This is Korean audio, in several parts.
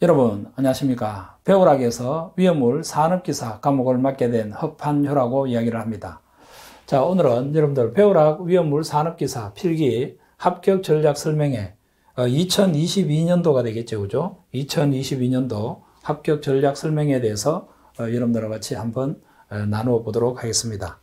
여러분 안녕하십니까 배우락에서 위험물 산업기사 과목을 맡게 된 허판효라고 이야기를 합니다 자 오늘은 여러분들 배우락 위험물 산업기사 필기 합격 전략 설명회 2022년도가 어, 되겠죠 그죠 2022년도 합격 전략 설명에 대해서 어, 여러분들과 같이 한번 어, 나누어 보도록 하겠습니다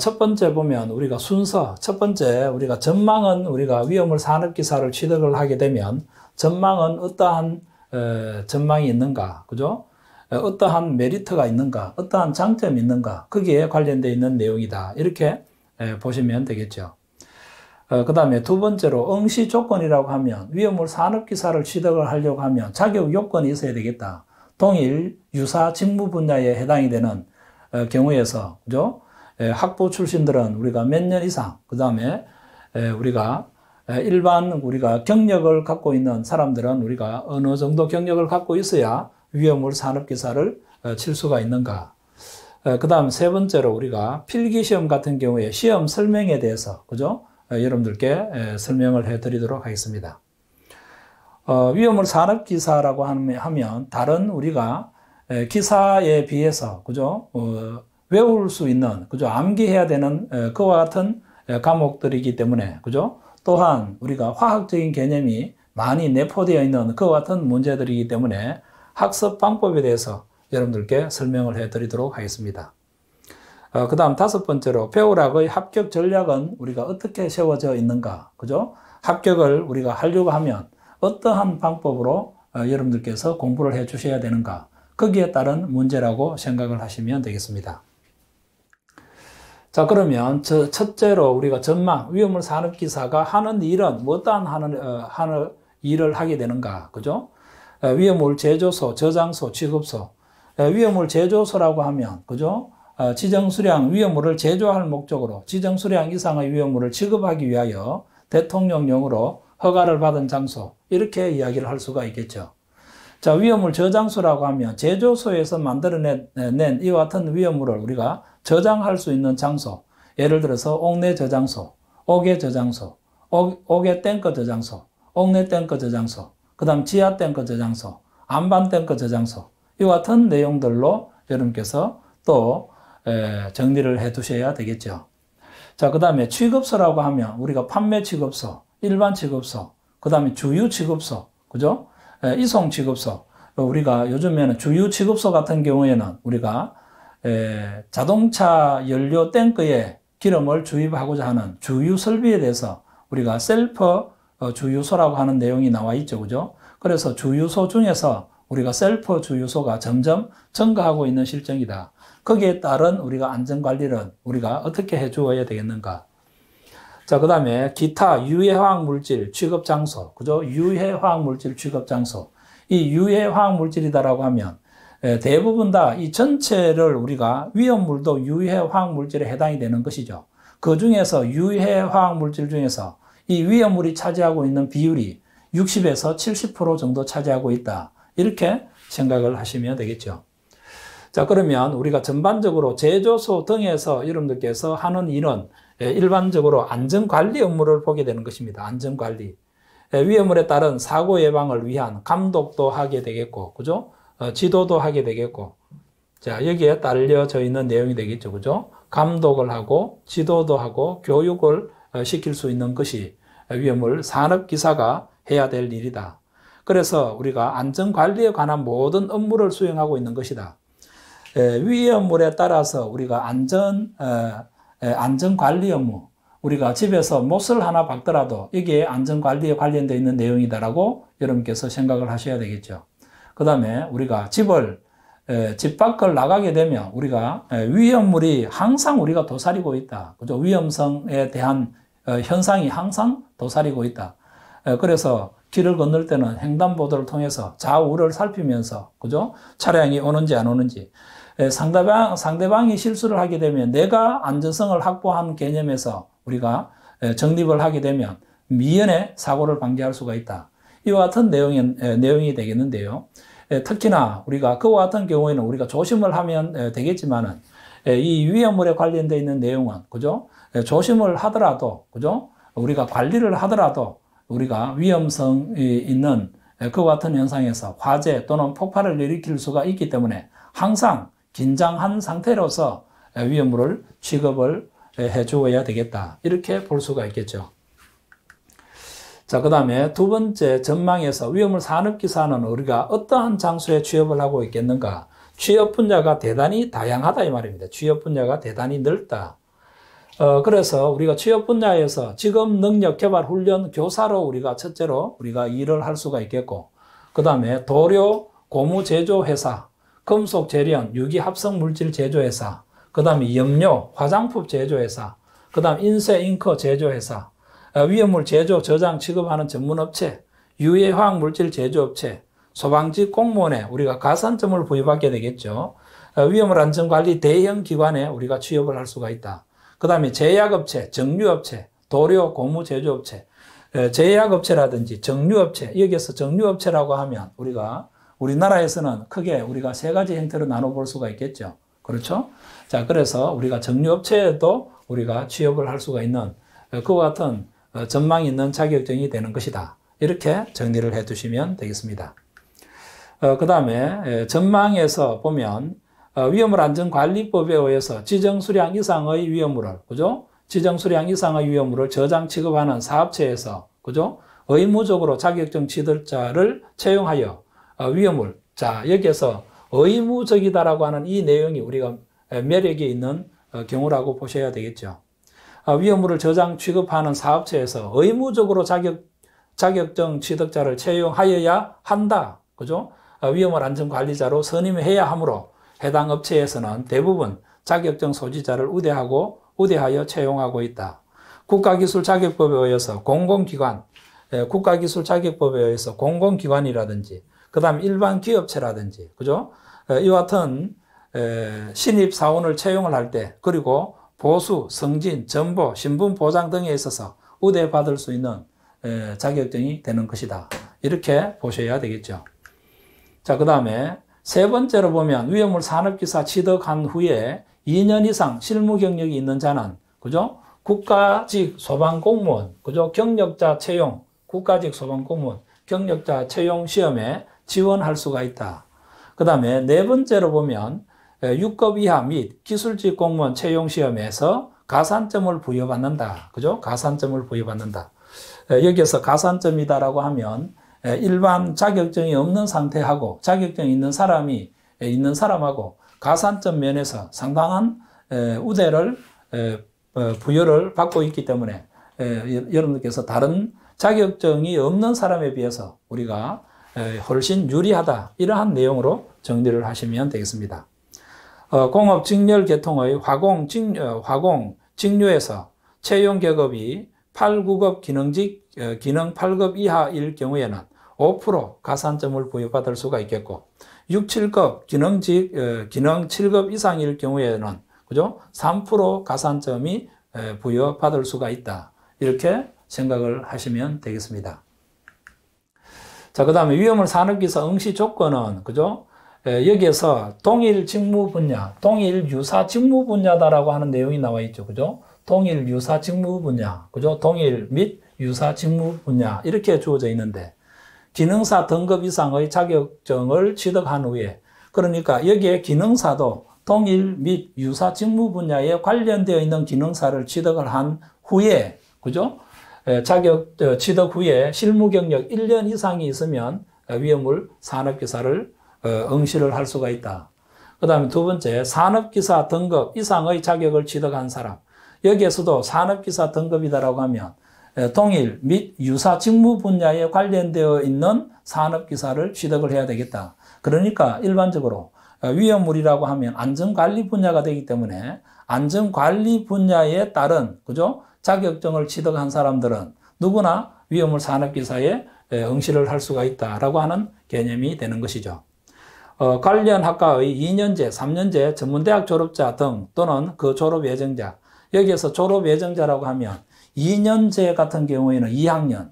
첫 번째 보면 우리가 순서 첫 번째 우리가 전망은 우리가 위험물 산업기사를 취득을 하게 되면 전망은 어떠한 어, 전망이 있는가, 그죠? 어떠한 메리트가 있는가, 어떠한 장점이 있는가, 거기에 관련되어 있는 내용이다. 이렇게 보시면 되겠죠. 어, 그 다음에 두 번째로 응시 조건이라고 하면 위험물 산업기사를 취득을 하려고 하면 자격 요건이 있어야 되겠다. 동일 유사 직무 분야에 해당이 되는 어, 경우에서 그죠? 학부 출신들은 우리가 몇 년 이상 그 다음에 우리가 일반 우리가 경력을 갖고 있는 사람들은 우리가 어느 정도 경력을 갖고 있어야 위험물 산업기사를 칠 수가 있는가. 그 다음 세 번째로 우리가 필기시험 같은 경우에 시험 설명에 대해서, 그죠? 여러분들께 설명을 해 드리도록 하겠습니다. 어, 위험물 산업기사라고 하면 다른 우리가 기사에 비해서, 그죠? 어, 외울 수 있는, 그죠? 암기해야 되는 그와 같은 과목들이기 때문에, 그죠? 또한 우리가 화학적인 개념이 많이 내포되어 있는 그와 같은 문제들이기 때문에 학습 방법에 대해서 여러분들께 설명을 해드리도록 하겠습니다. 어, 그 다음 다섯 번째로 배우락의 합격 전략은 우리가 어떻게 세워져 있는가, 그죠? 합격을 우리가 하려고 하면 어떠한 방법으로 어, 여러분들께서 공부를 해 주셔야 되는가, 거기에 따른 문제라고 생각을 하시면 되겠습니다. 자 그러면 저 첫째로 우리가 전망 위험물 산업기사가 하는 일은 어떠한 하는 어, 하는 일을 하게 되는가 그죠? 어, 위험물 제조소, 저장소, 취급소 어, 위험물 제조소라고 하면 그죠? 어, 지정 수량 위험물을 제조할 목적으로 지정 수량 이상의 위험물을 취급하기 위하여 대통령령으로 허가를 받은 장소 이렇게 이야기를 할 수가 있겠죠. 자 위험물 저장소라고 하면 제조소에서 만들어낸 이와 같은 위험물을 우리가 저장할 수 있는 장소, 예를 들어서 옥내 저장소, 옥의 저장소, 옥, 옥의 탱크 저장소, 옥내 탱크 저장소, 그 다음 지하 탱크 저장소, 안반 탱크 저장소, 이와 같은 내용들로 여러분께서 또 정리를 해 두셔야 되겠죠. 자, 그 다음에 취급소라고 하면 우리가 판매 취급소, 일반 취급소, 그 다음에 주유 취급소, 그죠? 이송 취급소. 우리가 요즘에는 주유 취급소 같은 경우에는 우리가 자동차 연료 탱크에 기름을 주입하고자 하는 주유 설비에 대해서 우리가 셀프 어, 주유소라고 하는 내용이 나와 있죠. 그죠? 그래서 주유소 중에서 우리가 셀프 주유소가 점점 증가하고 있는 실정이다. 거기에 따른 우리가 안전관리는 우리가 어떻게 해 주어야 되겠는가? 자, 그 다음에 기타 유해화학 물질 취급 장소. 그죠? 유해화학 물질 취급 장소. 이 유해화학 물질이다라고 하면 예, 대부분 다 이 전체를 우리가 위험물도 유해 화학물질에 해당이 되는 것이죠. 그 중에서 유해 화학물질 중에서 이 위험물이 차지하고 있는 비율이 60에서 70% 정도 차지하고 있다. 이렇게 생각을 하시면 되겠죠. 자, 그러면 우리가 전반적으로 제조소 등에서 여러분들께서 하는 일은 예, 일반적으로 안전관리 업무를 보게 되는 것입니다. 안전관리. 예, 위험물에 따른 사고 예방을 위한 감독도 하게 되겠고, 그죠? 어, 지도도 하게 되겠고, 자, 여기에 딸려져 있는 내용이 되겠죠. 그죠? 감독을 하고, 지도도 하고, 교육을 어, 시킬 수 있는 것이 위험을 산업기사가 해야 될 일이다. 그래서 우리가 안전관리에 관한 모든 업무를 수행하고 있는 것이다. 위험물에 따라서 우리가 안전, 어, 안전관리 업무, 우리가 집에서 못을 하나 박더라도 이게 안전관리에 관련되어 있는 내용이다라고 여러분께서 생각을 하셔야 되겠죠. 그 다음에 우리가 집을 집 밖을 나가게 되면 우리가 위험물이 항상 우리가 도사리고 있다. 그죠? 위험성에 대한 어, 현상이 항상 도사리고 있다. 그래서 길을 건널 때는 횡단보도를 통해서 좌우를 살피면서 그죠? 차량이 오는지 안 오는지 상대방 상대방이 실수를 하게 되면 내가 안전성을 확보한 개념에서 우리가 정립을 하게 되면 미연의 사고를 방지할 수가 있다. 이와 같은 내용이, 내용이 되겠는데요. 특히나 우리가 그와 같은 경우에는 우리가 조심을 하면 되겠지만은 이 위험물에 관련되어 있는 내용은 그죠? 조심을 하더라도 그죠? 우리가 관리를 하더라도 우리가 위험성이 있는 그와 같은 현상에서 화재 또는 폭발을 일으킬 수가 있기 때문에 항상 긴장한 상태로서 위험물을 취급을 해 주어야 되겠다. 이렇게 볼 수가 있겠죠. 자, 그 다음에 두 번째 전망에서 위험을 산업기사는 우리가 어떠한 장소에 취업을 하고 있겠는가? 취업 분야가 대단히 다양하다 이 말입니다. 취업 분야가 대단히 넓다. 어, 그래서 우리가 취업 분야에서 지금 능력 개발 훈련 교사로 우리가 첫째로 우리가 일을 할 수가 있겠고, 그 다음에 도료 고무 제조 회사, 금속 재련 유기 합성 물질 제조 회사, 그 다음에 염료 화장품 제조 회사, 그 다음 인쇄 잉크 제조 회사, 어, 위험물 제조, 저장, 취급하는 전문업체, 유해 화학물질 제조업체, 소방직 공무원에 우리가 가산점을 부여받게 되겠죠. 어, 위험물 안전관리 대형 기관에 우리가 취업을 할 수가 있다. 그 다음에 제약업체, 정류업체, 도료, 고무제조업체, 어, 제약업체라든지 정류업체, 여기에서 정류업체라고 하면 우리가 우리나라에서는 크게 우리가 세 가지 형태로 나눠볼 수가 있겠죠. 그렇죠? 자, 그래서 우리가 정류업체에도 우리가 취업을 할 수가 있는 그와 같은 어, 전망 있는 자격증이 되는 것이다. 이렇게 정리를 해 두시면 되겠습니다. 어, 그 다음에 전망에서 보면 어, 위험물 안전관리법에 의해서 지정 수량 이상의 위험물을, 그죠? 지정 수량 이상의 위험물을 저장 취급하는 사업체에서, 그죠? 의무적으로 자격증 취득자를 채용하여 위험물, 자, 여기에서 의무적이다라고 하는 이 내용이 우리가 매력이 있는 경우라고 보셔야 되겠죠. 아, 위험물을 저장 취급하는 사업체에서 의무적으로 자격, 자격증 취득자를 채용하여야 한다. 그죠? 아, 위험물 안전관리자로 선임해야 하므로 해당 업체에서는 대부분 자격증 소지자를 우대하고 우대하여 채용하고 있다. 국가기술자격법에 의해서 공공기관, 예, 국가기술자격법에 의해서 공공기관이라든지, 그 다음 일반 기업체라든지, 그죠? 예, 이와 같은 예, 신입사원을 채용을 할 때, 그리고 보수, 성진, 전보, 신분 보장 등에 있어서 우대받을 수 있는 자격증이 되는 것이다. 이렇게 보셔야 되겠죠. 자, 그 다음에 세 번째로 보면 위험물 산업기사 취득한 후에 2년 이상 실무 경력이 있는 자는 그죠? 국가직 소방공무원, 그죠? 경력자 채용, 국가직 소방공무원, 경력자 채용 시험에 지원할 수가 있다. 그 다음에 네 번째로 보면 6급 이하 및 기술직 공무원 채용 시험에서 가산점을 부여받는다. 그죠? 가산점을 부여받는다. 여기에서 가산점이다라고 하면 일반 자격증이 없는 상태하고 자격증 있는 사람이 있는 사람하고 가산점 면에서 상당한 우대를 어, 부여를 받고 있기 때문에 여러분들께서 다른 자격증이 없는 사람에 비해서 우리가 훨씬 유리하다 이러한 내용으로 정리를 하시면 되겠습니다. 어, 공업 직렬 계통의 화공, 직, 어, 화공 직류에서 채용 계급이 8, 9급 기능직, 어, 기능 8급 이하일 경우에는 5% 가산점을 부여받을 수가 있겠고, 6, 7급 기능직, 어, 기능 7급 이상일 경우에는, 그죠? 3% 가산점이 부여받을 수가 있다. 이렇게 생각을 하시면 되겠습니다. 자, 그 다음에 위험을 산업기사 응시 조건은, 그죠? 여기에서 동일 직무 분야, 동일 유사 직무 분야다라고 하는 내용이 나와 있죠. 그죠? 동일 유사 직무 분야, 그죠? 동일 및 유사 직무 분야 이렇게 주어져 있는데 기능사 등급 이상의 자격증을 취득한 후에 그러니까 여기에 기능사도 동일 및 유사 직무 분야에 관련되어 있는 기능사를 취득을 한 후에 그죠? 자격 어, 취득 후에 실무 경력 1년 이상이 있으면 위험물 산업기사를 어, 응시를 할 수가 있다. 그 다음에 두 번째, 산업기사 등급 이상의 자격을 취득한 사람. 여기에서도 산업기사 등급이다라고 하면 어, 동일 및 유사 직무 분야에 관련되어 있는 산업기사를 취득을 해야 되겠다. 그러니까 일반적으로 어, 위험물이라고 하면 안전관리 분야가 되기 때문에 안전관리 분야에 따른, 그죠? 자격증을 취득한 사람들은 누구나 위험물 산업기사에 응시를 할 수가 있다라고 하는 개념이 되는 것이죠. 어, 관련 학과의 2년제, 3년제 전문대학 졸업자 등 또는 그 졸업 예정자 여기에서 졸업 예정자라고 하면 2년제 같은 경우에는 2학년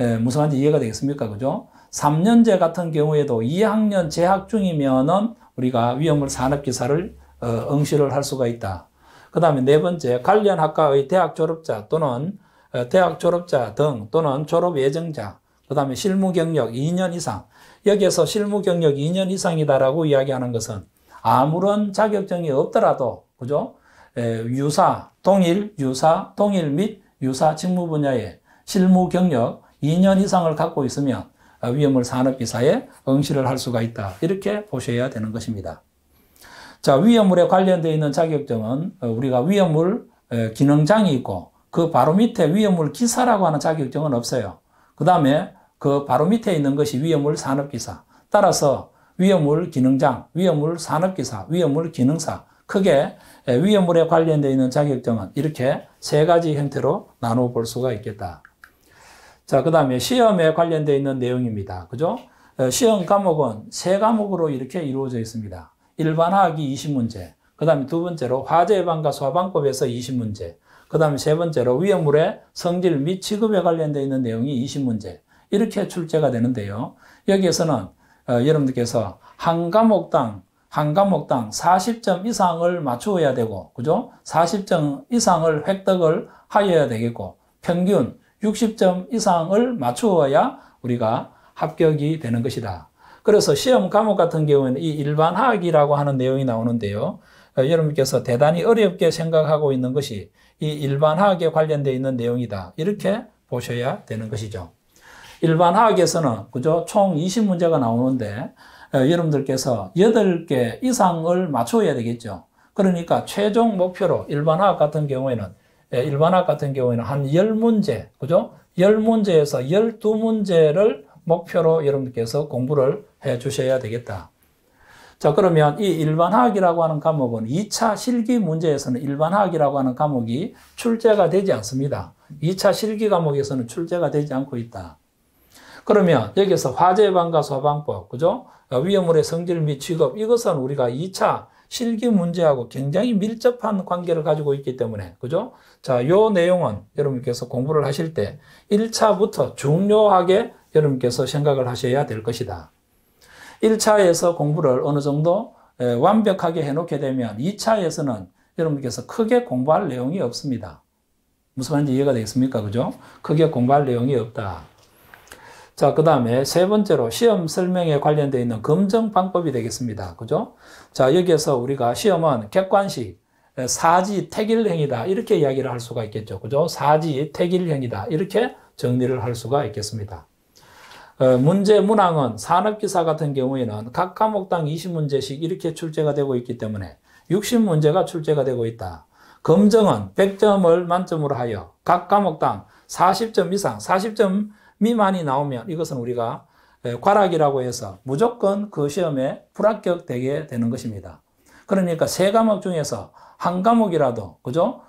예, 무슨 말인지 이해가 되겠습니까? 그죠? 3년제 같은 경우에도 2학년 재학 중이면은 우리가 위험물 산업기사를 어, 응시를 할 수가 있다. 그 다음에 네 번째, 관련 학과의 대학 졸업자 또는 어, 대학 졸업자 등 또는 졸업 예정자, 그 다음에 실무 경력 2년 이상, 여기에서 실무 경력 2년 이상이다라고 이야기하는 것은 아무런 자격증이 없더라도 그죠? 유사 동일 유사 동일 및 유사 직무 분야에 실무 경력 2년 이상을 갖고 있으면 아, 위험을 산업기사에 응시를 할 수가 있다. 이렇게 보셔야 되는 것입니다. 자, 위험물에 관련되어 있는 자격증은 어, 우리가 위험물 기능장이 있고 그 바로 밑에 위험물 기사라고 하는 자격증은 없어요. 그 다음에 그 바로 밑에 있는 것이 위험물 산업기사. 따라서 위험물 기능장, 위험물 산업기사, 위험물 기능사. 크게 위험물에 관련되어 있는 자격증은 이렇게 세 가지 형태로 나눠 볼 수가 있겠다. 자, 그 다음에 시험에 관련되어 있는 내용입니다. 그죠? 시험 과목은 세 과목으로 이렇게 이루어져 있습니다. 일반화학이 20문제, 그 다음에 두 번째로 화재 예방과 소방법에서 화 20문제, 그 다음에 세 번째로 위험물의 성질 및 취급에 관련되어 있는 내용이 20문제, 이렇게 출제가 되는데요. 여기에서는 어, 여러분들께서 한 과목당 한 과목당 40점 이상을 맞추어야 되고 그죠? 40점 이상을 획득을 하여야 되겠고 평균 60점 이상을 맞추어야 우리가 합격이 되는 것이다. 그래서 시험 과목 같은 경우에는 이 일반 학이라고 하는 내용이 나오는데요. 어, 여러분께서 대단히 어렵게 생각하고 있는 것이 이 일반 학에 관련되어 있는 내용이다. 이렇게 보셔야 되는 것이죠. 일반 학에서는 그죠? 총 20문제가 나오는데 여러분들께서 8개 이상을 맞춰야 되겠죠. 그러니까 최종 목표로 일반 학 같은 경우에는 일반 학 같은 경우에는 한 10문제, 그죠? 10문제에서 12문제를 목표로 여러분들께서 공부를 해 주셔야 되겠다. 자, 그러면 이 일반학이라고 하는 과목은 2차 실기 문제에서는 일반학이라고 하는 과목이 출제가 되지 않습니다. 2차 실기 과목에서는 출제가 되지 않고 있다. 그러면 여기서 화재 방과 소방법, 그죠? 위험물의 성질 및 취급, 이것은 우리가 2차 실기 문제하고 굉장히 밀접한 관계를 가지고 있기 때문에, 그죠? 자, 요 내용은 여러분께서 공부를 하실 때 1차부터 중요하게 여러분께서 생각을 하셔야 될 것이다. 1차에서 공부를 어느 정도 완벽하게 해놓게 되면 2차에서는 여러분께서 크게 공부할 내용이 없습니다. 무슨 말인지 이해가 되겠습니까? 그죠? 크게 공부할 내용이 없다. 자, 그 다음에 세 번째로 시험 설명에 관련되어 있는 검증 방법이 되겠습니다. 그죠? 자, 여기에서 우리가 시험은 객관식, 사지 태길형이다. 이렇게 이야기를 할 수가 있겠죠. 그죠? 사지 태길형이다. 이렇게 정리를 할 수가 있겠습니다. 어, 문제 문항은 산업기사 같은 경우에는 각 과목당 20문제씩 이렇게 출제가 되고 있기 때문에 60문제가 출제가 되고 있다. 검정은 100점을 만점으로 하여 각 과목당 40점 이상, 40점 미만이 나오면 이것은 우리가 과락이라고 해서 무조건 그 시험에 불합격되게 되는 것입니다. 그러니까 세 과목 중에서 한 과목이라도 그죠?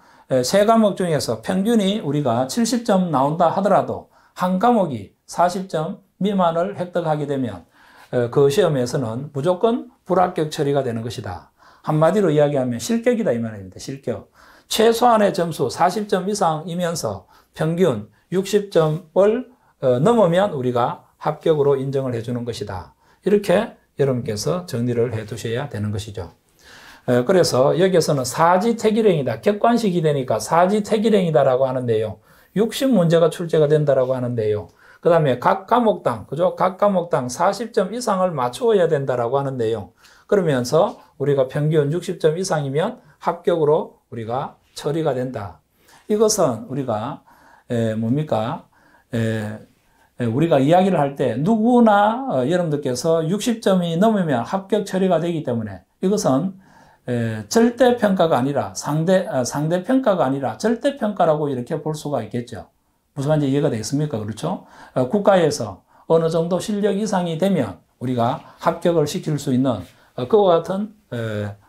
세 과목 중에서 평균이 우리가 70점 나온다 하더라도 한 과목이 40점 미만을 획득하게 되면 그 시험에서는 무조건 불합격 처리가 되는 것이다. 한마디로 이야기하면 실격이다 이 말입니다. 실격. 최소한의 점수 40점 이상이면서 평균 60점을 어, 넘으면 우리가 합격으로 인정을 해주는 것이다. 이렇게 여러분께서 정리를 해두셔야 되는 것이죠. 어, 그래서 여기에서는 사지택기령이다 객관식이 되니까 사지택기령이다라고 하는데요. 60문제가 출제가 된다라고 하는데요. 그 다음에 각 과목당, 그죠? 각 과목당 40점 이상을 맞추어야 된다라고 하는데요. 그러면서 우리가 평균 60점 이상이면 합격으로 우리가 처리가 된다. 이것은 우리가, 에, 뭡니까? 에, 예, 우리가 이야기를 할 때 누구나 어, 여러분들께서 60점이 넘으면 합격 처리가 되기 때문에 이것은 예, 절대 평가가 아니라 상대 아, 상대 평가가 아니라 절대 평가라고 이렇게 볼 수가 있겠죠. 무슨 말인지 이해가 되겠습니까? 그렇죠? 어, 국가에서 어느 정도 실력 이상이 되면 우리가 합격을 시킬 수 있는 어, 그와 같은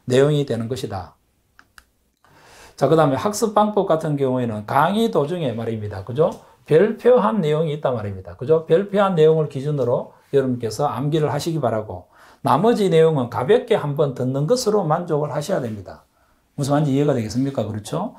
내용이 되는 것이다. 자, 그 다음에 학습 방법 같은 경우에는 강의 도중에 말입니다. 그죠? 별표한 내용이 있단 말입니다. 그죠? 별표한 내용을 기준으로 여러분께서 암기를 하시기 바라고 나머지 내용은 가볍게 한번 듣는 것으로 만족을 하셔야 됩니다. 무슨 말인지 이해가 되겠습니까? 그렇죠?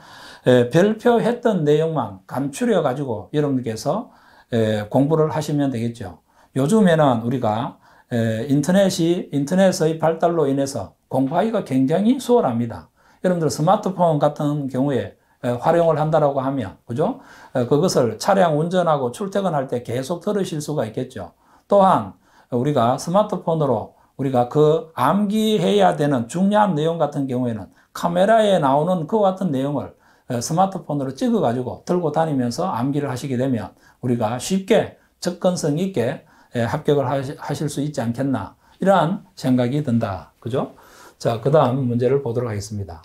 에, 예, 별표했던 내용만 감추려 가지고 여러분께서 에, 예, 공부를 하시면 되겠죠. 요즘에는 우리가 에, 예, 인터넷이 인터넷의 발달로 인해서 공부하기가 굉장히 수월합니다. 여러분들 스마트폰 같은 경우에 활용을 한다라고 하면 그죠? 그것을 차량 운전하고 출퇴근할 때 계속 들으실 수가 있겠죠. 또한 우리가 스마트폰으로 우리가 그 암기해야 되는 중요한 내용 같은 경우에는 카메라에 나오는 그 같은 내용을 스마트폰으로 찍어 가지고 들고 다니면서 암기를 하시게 되면 우리가 쉽게 접근성 있게 합격을 하실 수 있지 않겠나 이러한 생각이 든다. 그죠? 자, 그다음 문제를 보도록 하겠습니다.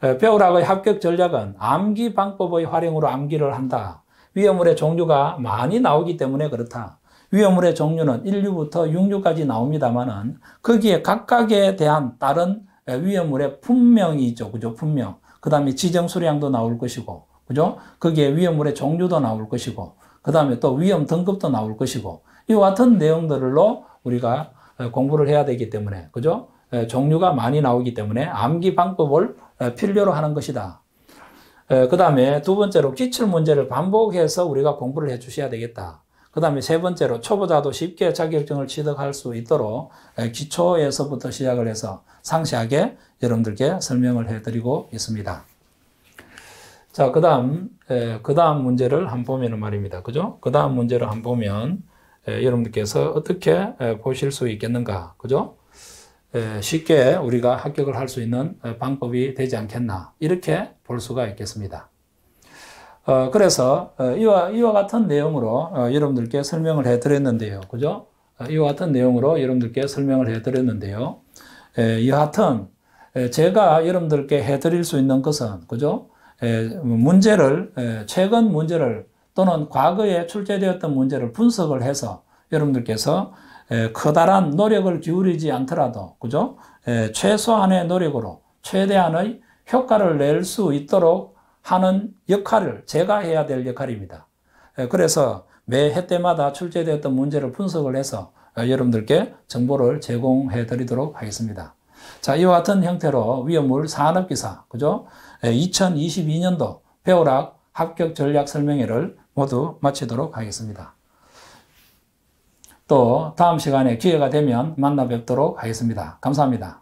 배우락의 합격 전략은 암기 방법의 활용으로 암기를 한다. 위험물의 종류가 많이 나오기 때문에 그렇다. 위험물의 종류는 1류부터 6류까지 나옵니다만은 거기에 각각에 대한 다른 위험물의 품명이 있죠. 그죠? 품명. 그 다음에 지정 수량도 나올 것이고, 그죠? 거기에 위험물의 종류도 나올 것이고, 그 다음에 또 위험 등급도 나올 것이고, 이와 같은 내용들로 우리가 공부를 해야 되기 때문에, 그죠? 종류가 많이 나오기 때문에 암기 방법을 필요로 하는 것이다. 그 다음에 두 번째로 기출 문제를 반복해서 우리가 공부를 해 주셔야 되겠다. 그 다음에 세 번째로 초보자도 쉽게 자격증을 취득할 수 있도록 기초에서부터 시작을 해서 상세하게 여러분들께 설명을 해드리고 있습니다. 자, 그 다음, 그 다음 문제를 한번 보면 말입니다. 그죠? 그 다음 문제를 한번 보면 여러분들께서 어떻게 보실 수 있겠는가. 그죠? 쉽게 우리가 합격을 할 수 있는 방법이 되지 않겠나 이렇게 볼 수가 있겠습니다. 어, 그래서 어, 이와 어, 이와 같은 내용으로 여러분들께 설명을 해드렸는데요, 그죠? 이와 같은 내용으로 여러분들께 설명을 해드렸는데요. 여하튼 제가 여러분들께 해드릴 수 있는 것은 그죠? 문제를 최근 문제를 또는 과거에 출제되었던 문제를 분석을 해서 여러분들께서 커다란 노력을 기울이지 않더라도 그죠? 최소한의 노력으로 최대한의 효과를 낼 수 있도록 하는 역할을 제가 해야 될 역할입니다. 그래서 매 해 때마다 출제되었던 문제를 분석을 해서 여러분들께 정보를 제공해 드리도록 하겠습니다. 자, 이와 같은 형태로 위험물 산업기사, 그죠? 2022년도 배우락 합격 전략 설명회를 모두 마치도록 하겠습니다. 또 다음 시간에 기회가 되면 만나 뵙도록 하겠습니다. 감사합니다.